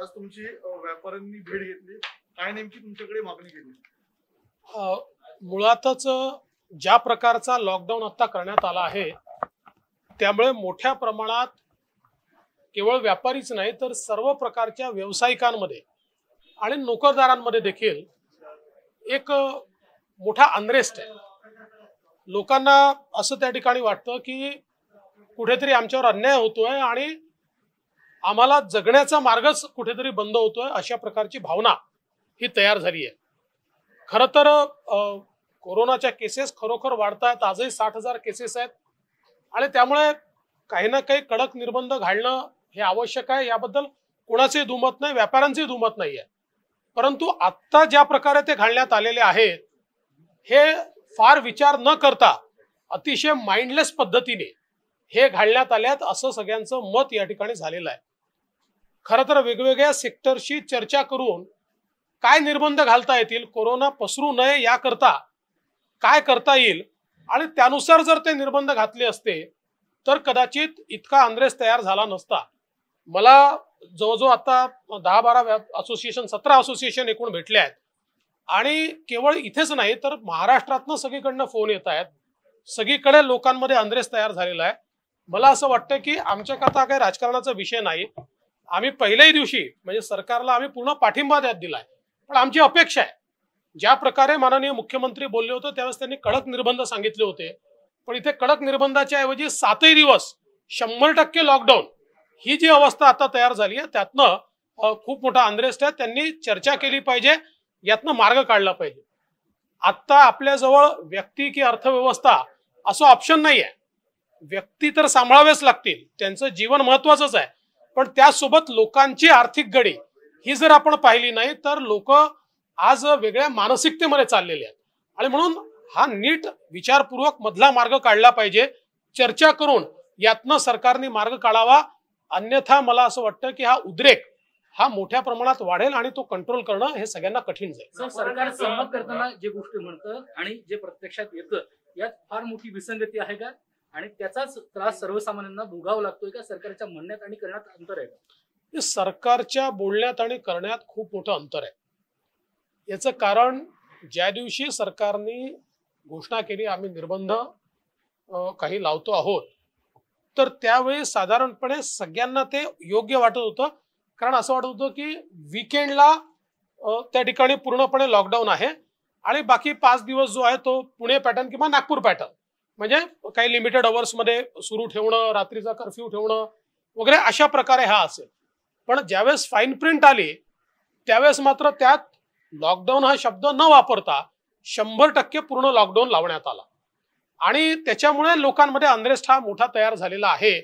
आज तुमची व्यापाऱ्यांनी भेट घेतली काय नेमकी तुमच्याकडे मागणी केली मुळातच ज्या प्रकारचा लॉकडाऊन आता करण्यात आला आहे त्यामुळे मोठ्या प्रमाणात केवळ व्यापारीच नाही तर सर्व प्रकारच्या व्यावसायिकांमध्ये आणि नोकरदारांमध्ये देखील एक मोठा अनरेस्ट आहे लोकांना असं त्या ठिकाणी वाटतं की कुठेतरी आमच्यावर अन्याय होतोय आणि आम्हाला जगण्याचा मार्गच कुठेतरी बंद होतोय अशा प्रकारची भावना ही तयार झाली आहे खरं तर कोरोनाच्या केसेस खरोखर वाढत आहेत आजही साठ हजार केसेस आहेत आणि त्यामुळे काही ना काही कडक निर्बंध घालणं हे आवश्यक आहे याबद्दल कोणाचे दुमत नाही व्यापाऱ्यांचे दुमत नाही आहे परंतु आत्ता ज्या प्रकारे ते घालण्यात आलेले आहेत हे फार विचार न करता अतिशय माइंडलेस पद्धतीने हे घालण्यात आल्यात असं सगळ्यांचं मत या ठिकाणी झालेलं आहे खरं तर वेगवेगळ्या सेक्टरशी चर्चा करून काय निर्बंध घालता येतील कोरोना पसरू नये याकरता काय करता येईल आणि त्यानुसार जर ते निर्बंध घातले असते तर कदाचित इतका अंद्रेस तयार झाला नसता मला जवळजवळ आता दहा बारा असोसिएशन सतरा असोसिएशन एकूण भेटले आहेत आणि केवळ इथेच नाही तर महाराष्ट्रातनं सगळीकडनं फोन येत आहेत सगळीकडे लोकांमध्ये अंद्रेस तयार झालेला आहे मला असं वाटतं की आमच्याकरता काही राजकारणाचा विषय नाही आम्ही पहिल्याही दिवशी म्हणजे सरकारला आम्ही पूर्ण पाठिंबा त्यात दिलाय पण आमची अपेक्षा आहे ज्या प्रकारे माननीय मुख्यमंत्री बोलले होते त्यावेळेस त्यांनी कडक निर्बंध सांगितले होते पण इथे कडक निर्बंधाच्या ऐवजी सातही दिवस शंभर टक्के लॉकडाऊन ही जी अवस्था आता तयार झाली आहे त्यातनं खूप मोठा अंद्रेस्ट आहे त्यांनी चर्चा केली पाहिजे यातनं मार्ग काढला पाहिजे आत्ता आपल्याजवळ व्यक्ती की अर्थव्यवस्था असं ऑप्शन नाही आहे व्यक्ती तर सांभाळावेच लागतील त्यांचं जीवन महत्वाचंच आहे पण त्यासोबत लोकांची आर्थिक गडी ही जर आपण पाहिली नाही तर लोक आज वेगळ्या मानसिकतेमध्ये चाललेले आहेत आणि म्हणून हा नीट विचारपूर्वक मधला मार्ग काढला पाहिजे चर्चा करून यातनं सरकारने मार्ग काढावा अन्यथा मला असं वाटतं की हा उद्रेक हा मोठ्या प्रमाणात वाढेल आणि तो कंट्रोल करणं हे सगळ्यांना कठीण जाईल सरकार संमत करताना जे गोष्टी म्हणतं आणि जे प्रत्यक्षात येतं यात फार मोठी विसंगती आहे का आणि त्याचाच त्रास सर्वसामान्यांना भोगावा लागतोय का सरकारच्या म्हणण्यात आणि करण्यात अंतर आहे सरकारच्या बोलण्यात आणि करण्यात खूप मोठं अंतर आहे याचं कारण ज्या दिवशी सरकारने घोषणा केली आम्ही निर्बंध काही लावतो आहोत तर त्यावेळी साधारणपणे सगळ्यांना ते योग्य वाटत होतं कारण असं वाटत होतं की विकेंडला त्या ठिकाणी पूर्णपणे लॉकडाऊन आहे आणि बाकी पाच दिवस जो आहे तो पुणे पॅटर्न किंवा नागपूर पॅटर्न म्हणजे काही लिमिटेड मध्ये सुरू ठेवणं रात्रीचा कर्फ्यू ठेवणं वगैरे अशा प्रकारे हा असेल पण ज्यावेळेस फाईन प्रिंट आली त्यावेळेस मात्र त्यात लॉकडाऊन हा शब्द न वापरता शंभर टक्के पूर्ण लॉकडाऊन लावण्यात आला आणि त्याच्यामुळे लोकांमध्ये अंधरेस्ट हा मोठा तयार झालेला आहे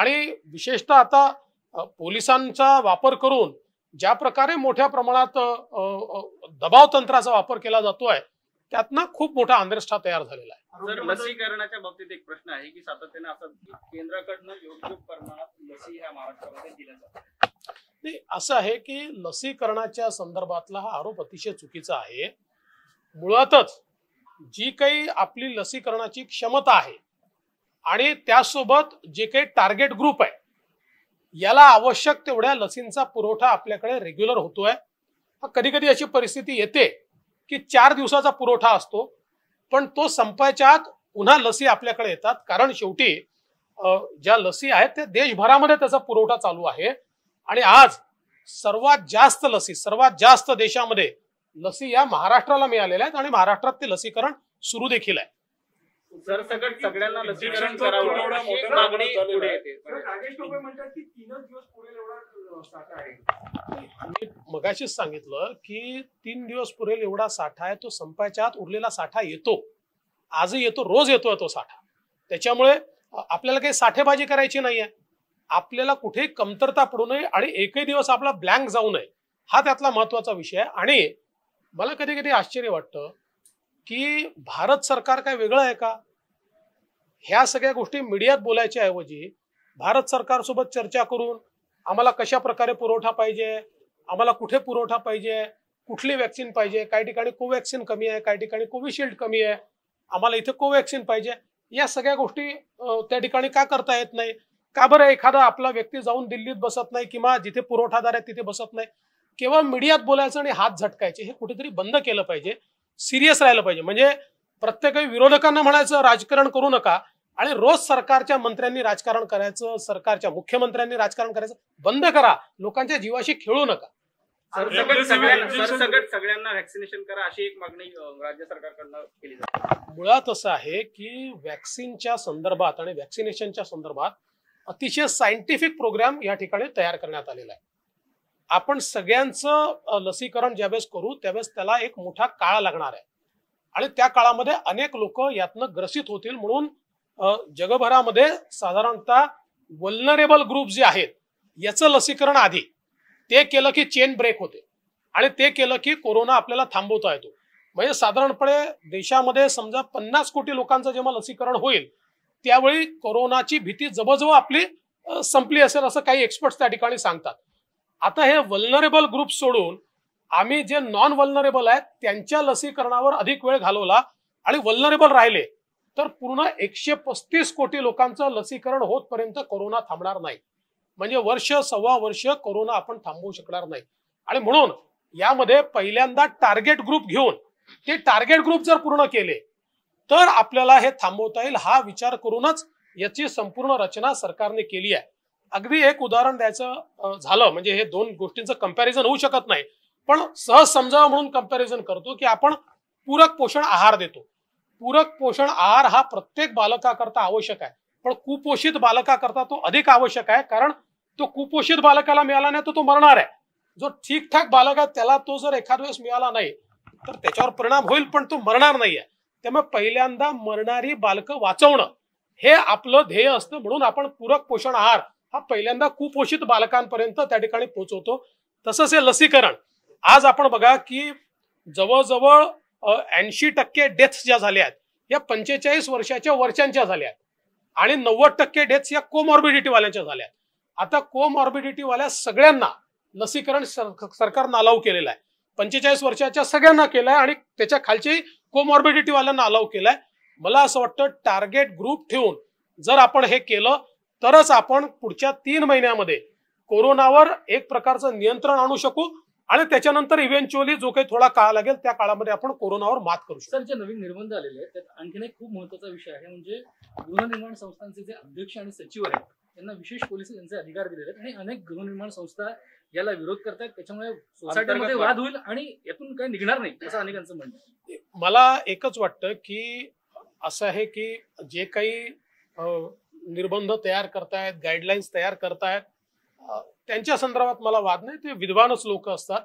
आणि विशेषतः आता पोलिसांचा वापर करून ज्या प्रकारे मोठ्या प्रमाणात दबाव तंत्राचा वापर केला जातोय त्यातनं खूप मोठा आंध्रष्ठा तयार झालेला आहे लसीकरणाच्या बाबतीत एक प्रश्न आहे की सातत्याने आता केंद्राकडनं योग्य प्रमाणात लसी ह्या महाराष्ट्रामध्ये दिल्या जातात असं आहे की लसीकरणाच्या संदर्भातला हा आरोप अतिशय चुकीचा आहे मुळातच जी काही आपली लसीकरणाची क्षमता आहे आणि त्यासोबत जे काही टार्गेट ग्रुप आहे याला आवश्यक तेवढ्या लसींचा पुरवठा आपल्याकडे रेग्युलर होतोय कधी कधी अशी परिस्थिती येते की चार दिवसाचा पुरवठा असतो पण तो संपायच्यात उन्हा पुन्हा लसी आपल्याकडे येतात कारण शेवटी ज्या लसी आहेत त्या देशभरामध्ये त्याचा पुरवठा चालू आहे आणि आज सर्वात जास्त लसी सर्वात जास्त देशामध्ये लसी या महाराष्ट्राला मिळालेल्या आहेत आणि महाराष्ट्रात ते लसीकरण सुरू देखील आहे जर सगळं सगळ्यांना लसीकरण करावं मागणी पुढे येते मी मगाशीच सांगितलं की तीन दिवस पुरेल एवढा साठा आहे तो संपायच्या आत उरलेला साठा येतो आजही येतो रोज येतोय तो साठा त्याच्यामुळे आपल्याला काही साठेबाजी करायची नाहीये आपल्याला कुठेही कमतरता पडू नये आणि एकही दिवस आपला ब्लँक जाऊ नये हा त्यातला महत्वाचा विषय आहे आणि मला कधी कधी आश्चर्य वाटतं की भारत सरकार काय वेगळं आहे का ह्या सगळ्या गोष्टी मीडियात बोलायच्या ऐवजी भारत सोबत चर्चा करून आम्हाला कशा प्रकारे पुरवठा पाहिजे आम्हाला कुठे पुरवठा पाहिजे कुठली वॅक्सिन पाहिजे काही ठिकाणी कोवॅक्सिन कमी आहे काही ठिकाणी कोविशिल्ड कमी आहे आम्हाला इथे कोवॅक्सिन पाहिजे या सगळ्या गोष्टी त्या ठिकाणी का करता येत नाही का बरं एखादा आपला व्यक्ती जाऊन दिल्लीत बसत नाही किंवा जिथे पुरवठादार आहे तिथे बसत नाही केवळ मीडियात बोलायचं आणि हात झटकायचे हे कुठेतरी बंद केलं पाहिजे सिरियस राहिलं पाहिजे म्हणजे प्रत्येक विरोधकांना म्हणायचं राजकारण करू नका आणि रोज सरकारच्या मंत्र्यांनी राजकारण करायचं सरकारच्या मुख्यमंत्र्यांनी राजकारण करायचं बंद करा लोकांच्या जीवाशी खेळू नका सगळ्यांना करा अशी एक मागणी राज्य केली मुळात असं आहे की व्हॅक्सिनच्या संदर्भात आणि व्हॅक्सिनेशनच्या संदर्भात अतिशय सायंटिफिक प्रोग्राम या ठिकाणी तयार करण्यात आलेला आहे आपण सगळ्यांचं लसीकरण ज्यावेळेस करू त्यावेळेस त्याला एक मोठा काळ लागणार आहे आणि त्या काळामध्ये अनेक लोक यातनं ग्रसित होतील म्हणून जगभरामध्ये साधारणतः वल्नरेबल ग्रुप जे आहेत याचं लसीकरण आधी ते केलं की चेन ब्रेक होते आणि ते केलं की कोरोना आपल्याला थांबवता येतो म्हणजे साधारणपणे देशामध्ये समजा पन्नास कोटी लोकांचं जेव्हा लसीकरण होईल त्यावेळी कोरोनाची भीती जवळजवळ आपली संपली असेल असं काही एक्सपर्ट्स त्या ठिकाणी सांगतात आता हे वल्नरेबल ग्रुप सोडून आम्ही जे नॉन वल्नरेबल आहेत त्यांच्या लसीकरणावर अधिक वेळ घालवला आणि वल्नरेबल राहिले तर पूर्ण एकशे पस्तीस कोटी लोकांचं लसीकरण होतपर्यंत कोरोना थांबणार नाही म्हणजे वर्ष सव्वा वर्ष कोरोना आपण थांबवू शकणार नाही आणि म्हणून यामध्ये पहिल्यांदा टार्गेट ग्रुप घेऊन ते टार्गेट ग्रुप जर पूर्ण केले तर आपल्याला हे थांबवता येईल हा विचार करूनच याची संपूर्ण रचना सरकारने केली आहे अगदी एक उदाहरण द्यायचं झालं म्हणजे हे दोन गोष्टींचं कम्पॅरिझन होऊ शकत नाही पण सहज समजावं म्हणून कम्पॅरिझन करतो की आपण पूरक पोषण आहार देतो पूरक पोषण आहार हा प्रत्येक बालकाकरता आवश्यक आहे पण कुपोषित बालकाकरता तो अधिक आवश्यक आहे कारण तो कुपोषित बालकाला मिळाला नाही तर तो, मरणार आहे जो ठीकठाक बालक आहे त्याला तो जर एखाद वेळेस मिळाला नाही तर त्याच्यावर परिणाम होईल पण तो मरणार नाही आहे त्यामुळे पहिल्यांदा मरणारी बालकं वाचवणं हे आपलं ध्येय असतं म्हणून आपण पूरक पोषण आहार हा पहिल्यांदा कुपोषित बालकांपर्यंत त्या ठिकाणी पोहोचवतो तसंच हे लसीकरण आज आपण बघा की जवळजवळ ऐंशी टक्के डेथ्स ज्या झाल्या आहेत या पंचेचाळीस वर्षाच्या वरच्यांच्या झाल्या आहेत आणि नव्वद टक्के डेथ्स या कोमॉर्बिडिटी कोमॉर्बिडिटीवाल्यांच्या झाल्या आहेत आता कोमॉर्बिडिटी कोमॉर्बिडिटीवाल्या सगळ्यांना लसीकरण सरकारनं अलाव केलेलं आहे पंचेचाळीस वर्षाच्या सगळ्यांना केलंय आणि त्याच्या खालची कोमॉर्बिडिटीवाल्यांना अलाव केलाय मला असं वाटतं टार्गेट ग्रुप ठेवून जर आपण हे केलं तरच आपण पुढच्या तीन महिन्यामध्ये कोरोनावर एक प्रकारचं नियंत्रण आणू शकू आणि त्याच्यानंतर इव्हेंच्युअली जो काही थोडा काळ लागेल त्या काळामध्ये आपण कोरोनावर मात करू शकतो सर जे नवीन निर्बंध आलेले आहेत त्यात आणखीन एक खूप महत्वाचा विषय आहे म्हणजे गृहनिर्माण संस्थांचे जे अध्यक्ष आणि सचिव आहेत त्यांना विशेष पोलिस यांचे अधिकार दिलेले आहेत आणि अनेक गृहनिर्माण संस्था याला विरोध करतात त्याच्यामुळे सोसायटीमध्ये वाद होईल आणि यातून काही निघणार नाही असं अनेकांचं म्हणणं मला एकच वाटतं की असं आहे की जे काही निर्बंध तयार करतायत गाईडलाईन्स तयार करतायत त्यांच्या संदर्भात मला वाद नाही ते विद्वानच लोक असतात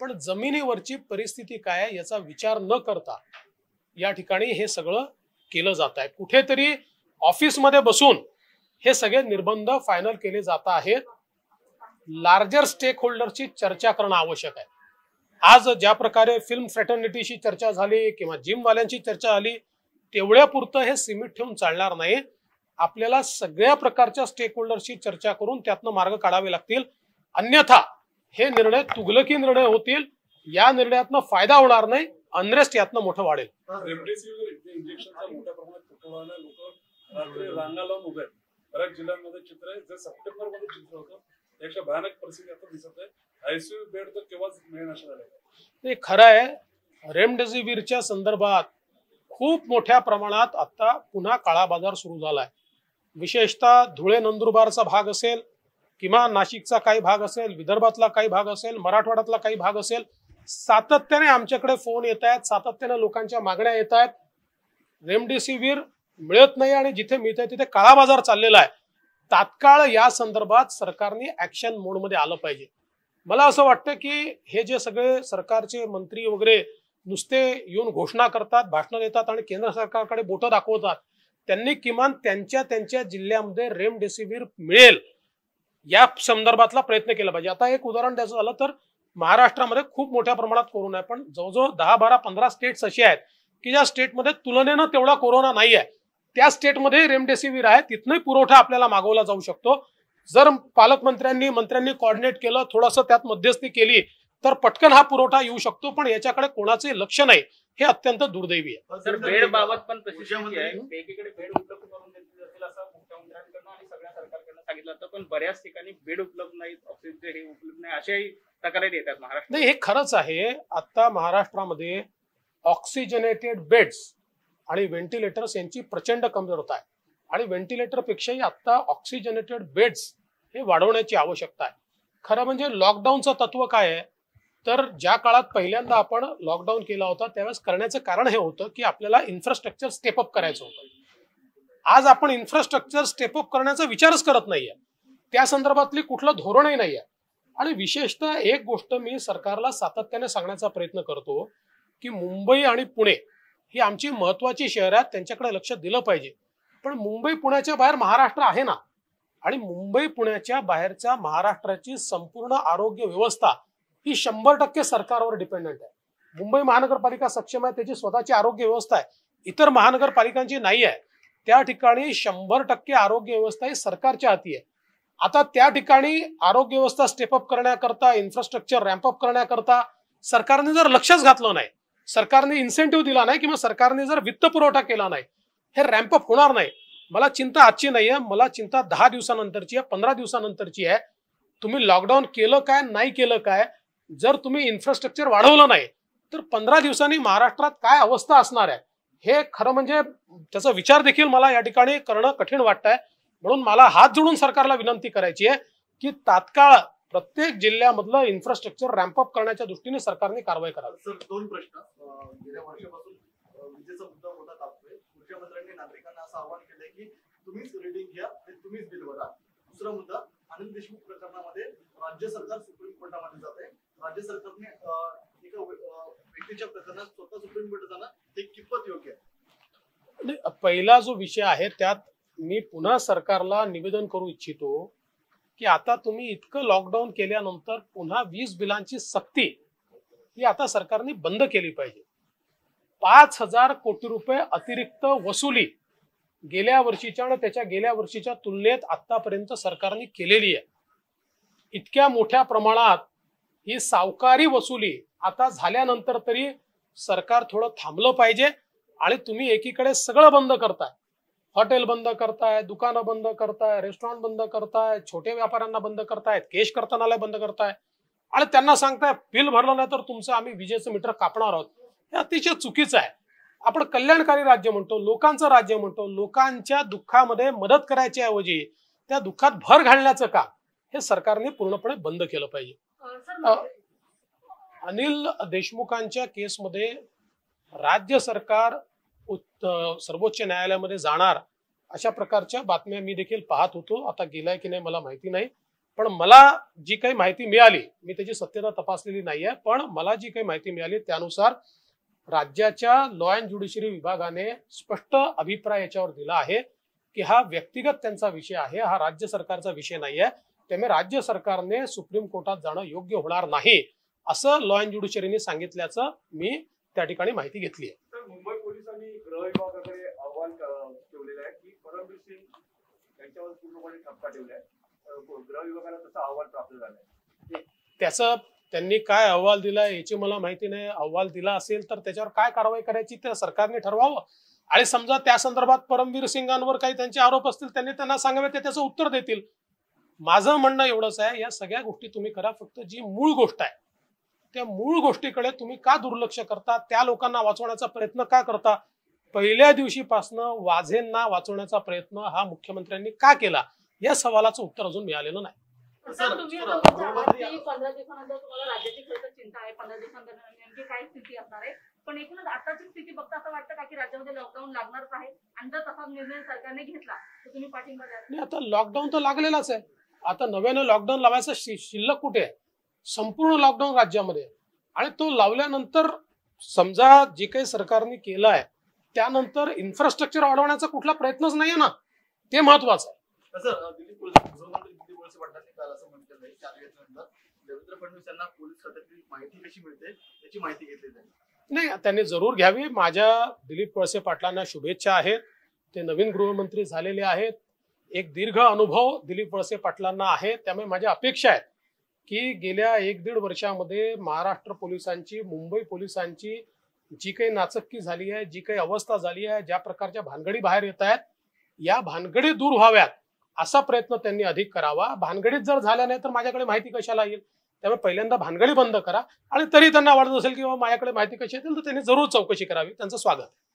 पण जमिनीवरची परिस्थिती काय आहे याचा विचार न करता या ठिकाणी हे सगळं केलं जात आहे कुठेतरी ऑफिसमध्ये बसून हे सगळे निर्बंध फायनल केले जात आहेत लार्जर स्टेक होल्डरची चर्चा करणं आवश्यक आहे आज ज्या प्रकारे फिल्म फ्रेटर्निटीशी चर्चा झाली किंवा जिमवाल्यांची चर्चा झाली तेवढ्यापुरतं हे सिमिट ठेवून चालणार नाही आपल्याला सगळ्या प्रकारच्या स्टेक होल्डरशी चर्चा करून त्यातनं मार्ग काढावे लागतील अन्यथा हे निर्णय तुगलकी निर्णय होतील या निर्णयातनं फायदा होणार नाही अनरेस्ट यातनं मोठं वाढेल ते खरं आहे रेमडेसिवीरच्या संदर्भात खूप मोठ्या प्रमाणात आता पुन्हा काळा बाजार सुरू झाला आहे विशेषतः धुळे नंदुरबारचा भाग असेल किंवा नाशिकचा काही भाग असेल विदर्भातला काही भाग असेल मराठवाड्यातला काही भाग असेल सातत्याने आमच्याकडे फोन येत आहेत सातत्याने लोकांच्या मागण्या येत आहेत रेमडेसिवीर मिळत नाही आणि जिथे मिळत आहे तिथे काळा बाजार चाललेला आहे तात्काळ या संदर्भात सरकारने ऍक्शन मोडमध्ये आलं पाहिजे मला असं वाटतं की हे जे सगळे सरकारचे मंत्री वगैरे नुसते येऊन घोषणा करतात भाषणं देतात आणि केंद्र सरकारकडे बोट दाखवतात त्यांनी किमान त्यांच्या त्यांच्या जिल्ह्यामध्ये रेमडेसिवीर मिळेल या संदर्भातला प्रयत्न केला पाहिजे आता एक उदाहरण द्यायचं झालं तर महाराष्ट्रामध्ये खूप मोठ्या प्रमाणात कोरोना आहे पण जवळजवळ दहा बारा पंधरा स्टेट्स अशी आहेत की ज्या स्टेटमध्ये तुलनेनं तेवढा कोरोना नाही आहे त्या स्टेटमध्ये रेमडेसिवीर आहे तिथनही पुरवठा आपल्याला मागवला जाऊ शकतो जर पालकमंत्र्यांनी मंत्र्यांनी कॉर्डिनेट केलं थोडंसं त्यात मध्यस्थी केली तर पटकन हा पुरवठा येऊ शकतो पण याच्याकडे कोणाचे लक्ष नाही हे अत्यंत दुर्दैवी आहे बेड बाबत पण सांगितलं बऱ्याच ठिकाणी बेड उपलब्ध नाहीत हे उपलब्ध नाही नाही हे खरंच आहे आता महाराष्ट्रामध्ये ऑक्सिजनेटेड बेड्स आणि व्हेंटिलेटर्स यांची प्रचंड कमतरता आहे आणि व्हेंटिलेटर पेक्षाही आता ऑक्सिजनेटेड बेड्स हे वाढवण्याची आवश्यकता आहे खरं म्हणजे लॉकडाऊनचं तत्व काय आहे तर ज्या काळात पहिल्यांदा आपण लॉकडाऊन केला होता त्यावेळेस करण्याचं कारण हे होतं की आपल्याला इन्फ्रास्ट्रक्चर स्टेपअप करायचं होतं आज आपण इन्फ्रास्ट्रक्चर स्टेपअप करण्याचा विचारच करत नाहीये त्या संदर्भातली कुठलं धोरणही नाहीये आणि विशेषतः एक गोष्ट मी सरकारला सातत्याने सांगण्याचा प्रयत्न करतो की मुंबई आणि पुणे ही आमची महत्वाची शहर आहेत त्यांच्याकडे लक्ष दिलं पाहिजे पण मुंबई पुण्याच्या बाहेर महाराष्ट्र आहे ना आणि मुंबई पुण्याच्या बाहेरच्या महाराष्ट्राची संपूर्ण आरोग्य व्यवस्था ही शंभर टक्के सरकारवर डिपेंडंट आहे मुंबई महानगरपालिका सक्षम आहे त्याची स्वतःची आरोग्य व्यवस्था आहे इतर महानगरपालिकांची नाही आहे त्या ठिकाणी शंभर टक्के आरोग्य व्यवस्था ही सरकारच्या हाती आहे आता त्या ठिकाणी आरोग्य व्यवस्था स्टेपअप करण्याकरता इन्फ्रास्ट्रक्चर रॅम्पअप करण्याकरता सरकारने जर लक्षच घातलं नाही सरकारने इन्सेंटिव्ह दिला नाही किंवा सरकारने जर वित्त पुरवठा केला नाही हे रॅम्पअप होणार नाही मला चिंता आजची नाही आहे मला चिंता दहा दिवसानंतरची आहे पंधरा दिवसानंतरची आहे तुम्ही लॉकडाऊन केलं काय नाही केलं काय जर तुम्ही इन्फ्रास्ट्रक्चर वाढवलं नाही तर पंधरा दिवसांनी महाराष्ट्रात काय अवस्था असणार आहे हे खरं म्हणजे त्याचा विचार देखील मला या ठिकाणी करणं कठीण वाटतंय म्हणून मला हात जोडून सरकारला विनंती करायची आहे की तात्काळ प्रत्येक जिल्ह्यामधलं इन्फ्रास्ट्रक्चर रॅम्प अप करण्याच्या दृष्टीने सरकारने कारवाई करावी सर दोन प्रश्न गेल्या वर्षापासून विजेचा मुद्दा होता तापतोय ऊर्जामंत्र्यांनी नागरिकांना असं आवाहन केलंय की तुम्हीच रिडिंग घ्या आणि तुम्हीच बिल भरा दुसरा मुद्दा आनंद देशमुख प्रकरणामध्ये राज्य सरकार सुप्रीम कोर्टामध्ये जात आहे राज्य सरकारने व्यक्तीच्या प्रकरणात स्वतः सुप्रीम योग्य पहिला जो विषय आहे त्यात मी पुन्हा सरकारला निवेदन करू इच्छितो की आता तुम्ही इतकं लॉकडाऊन केल्यानंतर पुन्हा वीज बिलांची सक्ती ही आता सरकारने बंद केली पाहिजे पाच हजार कोटी रुपये अतिरिक्त वसुली गेल्या वर्षीच्या आणि त्याच्या गेल्या वर्षीच्या तुलनेत आतापर्यंत सरकारने केलेली आहे इतक्या मोठ्या प्रमाणात ही सावकारी वसुली आता झाल्यानंतर तरी सरकार थोडं थांबलं पाहिजे आणि तुम्ही एकीकडे सगळं बंद करताय हॉटेल बंद करताय दुकानं बंद करताय रेस्टॉरंट बंद करताय छोटे व्यापाऱ्यांना बंद करतायत केश कर्तनालय बंद करताय आणि त्यांना सांगताय बिल भरलं नाही तर तुमचं आम्ही विजेचं मीटर कापणार आहोत हे अतिशय चुकीचं आहे आपण कल्याणकारी राज्य म्हणतो लोकांचं राज्य म्हणतो लोकांच्या दुःखामध्ये मदत करायच्या ऐवजी त्या दुःखात भर घालण्याचं काम हे सरकारने पूर्णपणे बंद केलं पाहिजे म्हणजे अनिल देशमुखांच्या केसमध्ये राज्य सरकार सर्वोच्च न्यायालयामध्ये जाणार अशा प्रकारच्या बातम्या मी देखील पाहत होतो आता गेलाय की नाही मला माहिती नाही पण मला जी काही माहिती मिळाली मी त्याची सत्यता तपासलेली नाहीये पण मला जी काही माहिती मिळाली त्यानुसार राज्याच्या लॉ अँड ज्युडिशरी विभागाने स्पष्ट अभिप्राय याच्यावर दिला आहे की हा व्यक्तिगत त्यांचा विषय आहे हा राज्य सरकारचा विषय नाही आहे त्यामुळे राज्य सरकारने सुप्रीम कोर्टात जाणं योग्य होणार नाही असं लॉ अँड ज्युडिशरीने सांगितल्याचं मी त्या ठिकाणी माहिती घेतली आहे मुंबई पोलिसांनी गृह विभागाकडे अहवाल ठेवलेला आहे की परमवीर सिंग यांच्यावर पूर्णपणे ठपका ठेवला आहे गृह विभागाला तसा अहवाल प्राप्त त्याचं त्यांनी काय अहवाल दिला याची मला माहिती नाही अहवाल दिला असेल तर त्याच्यावर काय कारवाई करायची ते सरकारने ठरवावं आणि समजा त्या संदर्भात परमवीर सिंगांवर काही त्यांचे आरोप असतील त्यांनी त्यांना सांगावे ते त्याचं उत्तर देतील माझं म्हणणं एवढंच आहे या सगळ्या गोष्टी तुम्ही करा फक्त जी मूळ गोष्ट आहे त्या मूळ गोष्टीकडे तुम्ही का दुर्लक्ष करता त्या लोकांना वाचवण्याचा प्रयत्न का करता पहिल्या दिवशीपासून वाझेंना वाचवण्याचा प्रयत्न हा मुख्यमंत्र्यांनी का केला या सवालाचं उत्तर अजून मिळालेलं नाही पण आताची स्थिती बघता असं वाटतं की लॉकडाऊन लागणारच आहे निर्णय सरकारने घेतला पाठिंबा द्या आता लॉकडाऊन तर लागलेलाच आहे आता नव्याने लॉकडाऊन लावायचं शिल्लक कुठे आहे संपूर्ण लॉकडाऊन राज्यामध्ये आणि तो लावल्यानंतर समजा जे काही सरकारने केलं आहे त्यानंतर इन्फ्रास्ट्रक्चर वाढवण्याचा कुठला प्रयत्नच नाही आहे ना ते महत्वाचं आहे नाही त्यांनी जरूर घ्यावी माझ्या दिलीप वळसे पाटलांना शुभेच्छा आहेत ते नवीन गृहमंत्री झालेले आहेत एक दीर्घ अनुभव दिलीप वळसे पाटलांना आहे त्यामुळे माझ्या अपेक्षा आहेत की गेल्या एक दीड वर्षामध्ये महाराष्ट्र पोलिसांची मुंबई पोलिसांची जी काही नाचक्की झाली आहे जी काही अवस्था झाली आहे ज्या प्रकारच्या भानगडी बाहेर येत आहेत या भानगडी दूर व्हाव्यात असा प्रयत्न त्यांनी अधिक करावा भानगडीत जर झाल्या नाही तर माझ्याकडे माहिती कशाला येईल त्यामुळे पहिल्यांदा भानगडी बंद करा आणि तरी त्यांना वाटत असेल किंवा माझ्याकडे माहिती कशी येतील तर त्यांनी जरूर चौकशी करावी त्यांचं स्वागत